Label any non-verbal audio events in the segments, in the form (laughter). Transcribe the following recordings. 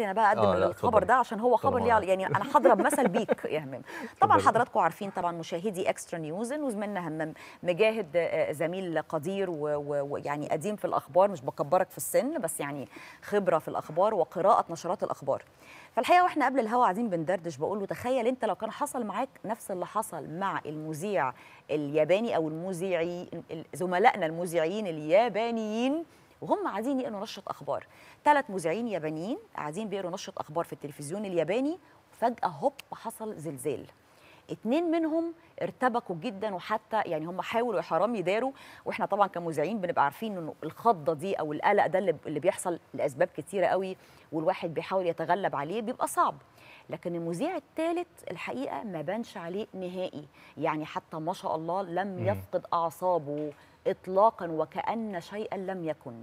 لي انا بقى اقدم آه، الخبر ده عشان هو خبر ليه يعني انا هضرب مثل (laughs) بيك يا يعني همام طبعا حضراتكم عارفين طبعا مشاهدي اكسترا نيوز ان وزميلنا همام مجاهد آه، آه، زميل قدير ويعني قديم في الاخبار مش بكبرك في السن بس يعني خبره في الاخبار وقراءه نشرات الاخبار فالحقيقه واحنا قبل الهوا قاعدين بندردش بقول له تخيل انت لو كان حصل معاك نفس اللي حصل مع المذيع الياباني او المذيعي زملائنا المذيعين اليابانيين وهم عايزين يقروا نشره اخبار ثلاث مذيعين يابانيين قاعدين بيقروا نشره اخبار في التلفزيون الياباني وفجاه هوب حصل زلزال اتنين منهم ارتبكوا جدا وحتى يعني هم حاولوا يا حرام يداروا واحنا طبعا كمذيعين بنبقى عارفين انه الخضه دي او القلق ده اللي بيحصل لاسباب كتيره قوي والواحد بيحاول يتغلب عليه بيبقى صعب لكن المذيع الثالث الحقيقه ما بانش عليه نهائي يعني حتى ما شاء الله لم يفقد اعصابه اطلاقا وكان شيئا لم يكن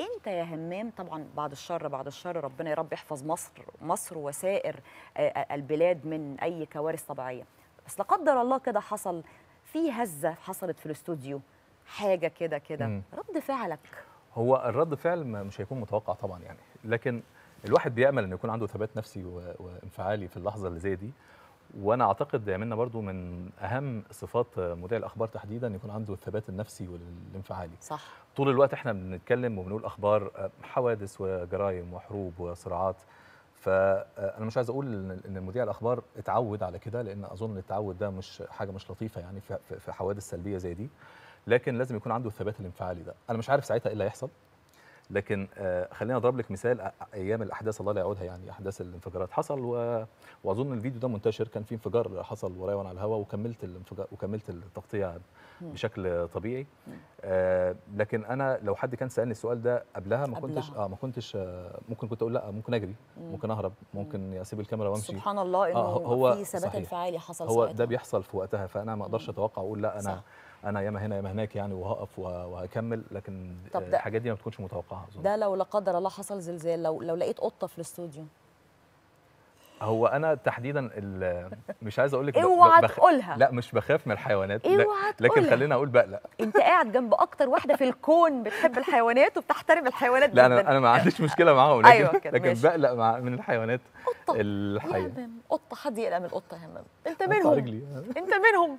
انت يا همام طبعا بعد الشر بعد الشر ربنا يا رب يحفظ مصر مصر وسائر آه، آه، البلاد من اي كوارث طبيعيه بس لا قدر الله كده حصل في هزه حصلت في الاستوديو حاجه كده كده رد فعلك هو الرد فعل مش هيكون متوقع طبعا يعني لكن الواحد بيامل انه يكون عنده ثبات نفسي وانفعالي في اللحظه اللي زي دي وانا اعتقد يا منى برضو من اهم صفات مذيع الاخبار تحديدا يكون عنده الثبات النفسي والانفعالي صح طول الوقت احنا بنتكلم وبنقول اخبار آه، حوادث وجرائم وحروب وصراعات فانا آه، مش عايز اقول ان مذيع الاخبار اتعود على كده لان اظن التعود ده مش حاجه مش لطيفه يعني في حوادث سلبيه زي دي لكن لازم يكون عنده الثبات الانفعالي ده انا مش عارف ساعتها ايه اللي هيحصل لكن آه، خلينا اضرب لك مثال ايام الاحداث الله لا يعودها يعني احداث الانفجارات حصل و... واظن الفيديو ده منتشر كان في انفجار حصل ورايا وانا على الهواء وكملت الانفجار وكملت التغطيه بشكل طبيعي آه لكن انا لو حد كان سالني السؤال ده قبلها ما كنتش اه ما كنتش آه ممكن كنت اقول لا ممكن اجري ممكن اهرب ممكن اسيب الكاميرا وامشي سبحان الله آه، انه آه هو في ثبات انفعالي حصل هو ده بيحصل في وقتها فانا ما اقدرش اتوقع اقول لا انا صح. انا ياما هنا ياما هناك يعني وهقف وهكمل لكن طب الحاجات دي ما بتكونش متوقعه أظن. ده لو لا قدر الله حصل زلزال لو لو لقيت قطه في الاستوديو هو انا تحديدا (laughs) مش عايز اقول لك اوعى تقولها لا مش بخاف من الحيوانات اوعى لكن خلينا اقول بقلق انت قاعد جنب اكتر واحده في الكون بتحب الحيوانات وبتحترم الحيوانات لا انا انا ما عنديش مشكله معاهم لكن أيوة كده لكن ماشي. بقلق مع من الحيوانات قطه الحيوانات قطه حد يقلق من القطه يا همام انت منهم انت منهم